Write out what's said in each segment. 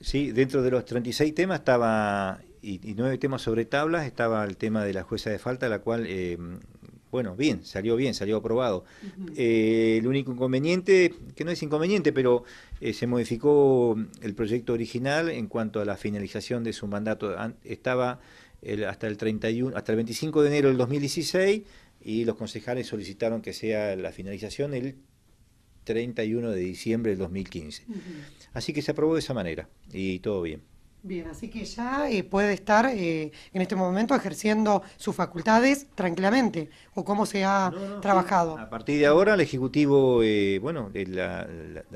Sí, dentro de los 36 temas estaba, y, y, nueve temas sobre tablas, estaba el tema de la jueza de falta, la cual, eh, bueno, bien, salió bien, salió aprobado. Eh, el único inconveniente, que no es inconveniente, pero eh, se modificó el proyecto original en cuanto a la finalización de su mandato. Estaba hasta, el 31, hasta el 25 de enero del 2016 y los concejales solicitaron que sea la finalización el 31 de diciembre del 2015. Así que se aprobó de esa manera y todo bien. Bien, así que ya eh, puede estar eh, en este momento ejerciendo sus facultades tranquilamente, o cómo se ha trabajado. A partir de ahora el Ejecutivo, eh, bueno, la,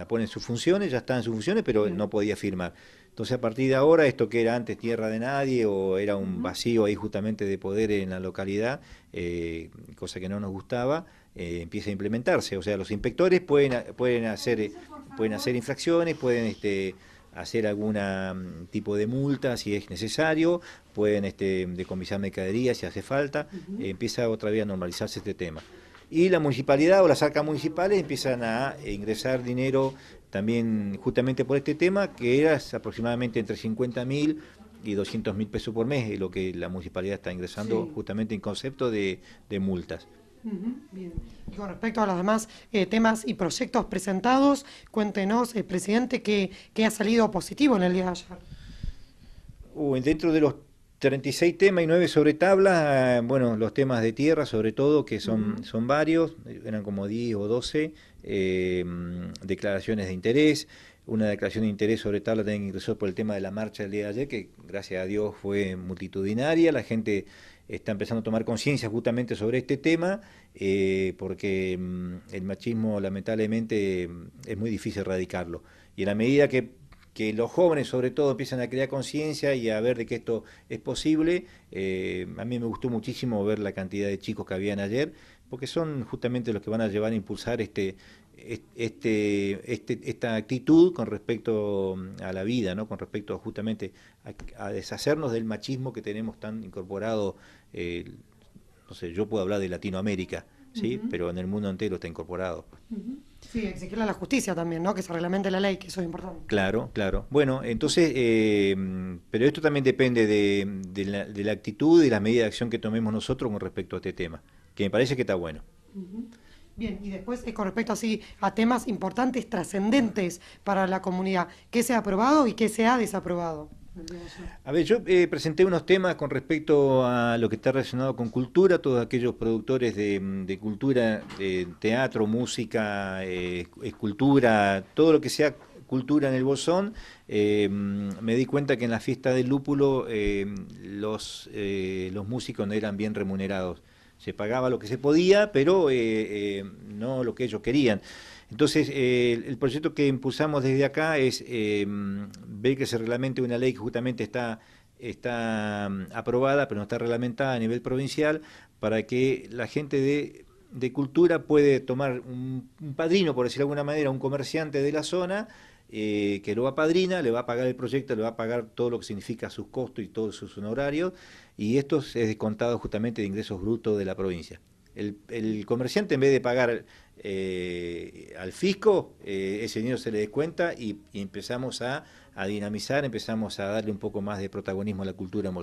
pone en sus funciones, ya está en sus funciones, pero no podía firmar. Entonces a partir de ahora, esto que era antes tierra de nadie o era un vacío ahí justamente de poder en la localidad, eh, cosa que no nos gustaba, eh, empieza a implementarse. O sea, los inspectores pueden, pueden, hacer, eh, pueden hacer infracciones, pueden... Este, hacer algún mm, tipo de multa si es necesario, pueden este, decomisar mercadería si hace falta, empieza otra vez a normalizarse este tema. Y la municipalidad o las arcas municipales empiezan a ingresar dinero también justamente por este tema, que era aproximadamente entre 50 mil y 200 mil pesos por mes, es lo que la municipalidad está ingresando justamente en concepto de, multas. Y con respecto a los demás eh, temas y proyectos presentados, cuéntenos, eh, presidente, qué, ha salido positivo en el día de ayer. Uh, dentro de los 36 temas y 9 sobre tablas, bueno, los temas de tierra sobre todo, que son, son varios, eran como 10 o 12, em, declaraciones de interés, una declaración de interés sobre tabla también ingresó por el tema de la marcha del día de ayer, que gracias a Dios fue multitudinaria, la gente está empezando a tomar conciencia justamente sobre este tema, eh, porque em, el machismo lamentablemente em, es muy difícil erradicarlo. Y en la medida que que los jóvenes sobre todo empiezan a crear conciencia y a ver de que esto es posible. Eh, a mí me gustó muchísimo ver la cantidad de chicos que habían ayer, porque son justamente los que van a llevar a impulsar este, este, este esta actitud con respecto mm, a la vida, ¿no? con respecto justamente a, deshacernos del machismo que tenemos tan incorporado, eh, no sé, yo puedo hablar de Latinoamérica, ¿sí? pero en el mundo entero está incorporado. Sí, exigirle a la justicia también, ¿no? Que se reglamente la ley, que eso es importante. Claro, claro. Bueno, entonces, eh, pero esto también depende de, la, actitud y la medida de acción que tomemos nosotros con respecto a este tema, que me parece que está bueno. Bien, y después es eh, con respecto así a temas importantes, trascendentes para la comunidad, ¿qué se ha aprobado y qué se ha desaprobado? A ver, yo eh, presenté unos temas con respecto a lo que está relacionado con cultura, todos aquellos productores de, mm, cultura, eh, teatro, música, eh, escultura, todo lo que sea cultura en el bosón, mm, me di cuenta que en la fiesta del lúpulo los músicos no eran bien remunerados. Se pagaba lo que se podía, pero no lo que ellos querían. Entonces, eh, el proyecto que impulsamos desde acá es eh, ver que se reglamente una ley que justamente está, mm, aprobada, pero no está reglamentada a nivel provincial, para que la gente de, cultura puede tomar un, padrino, por decirlo de alguna manera, un comerciante de la zona, eh, que lo va a apadrina, le va a pagar el proyecto, le va a pagar todo lo que significa sus costos y todos sus honorarios, y esto es descontado justamente de ingresos brutos de la provincia. El, comerciante en vez de pagar eh, al fisco, eh, ese dinero se le descuenta y, y empezamos a, dinamizar, empezamos a darle un poco más de protagonismo a la cultura en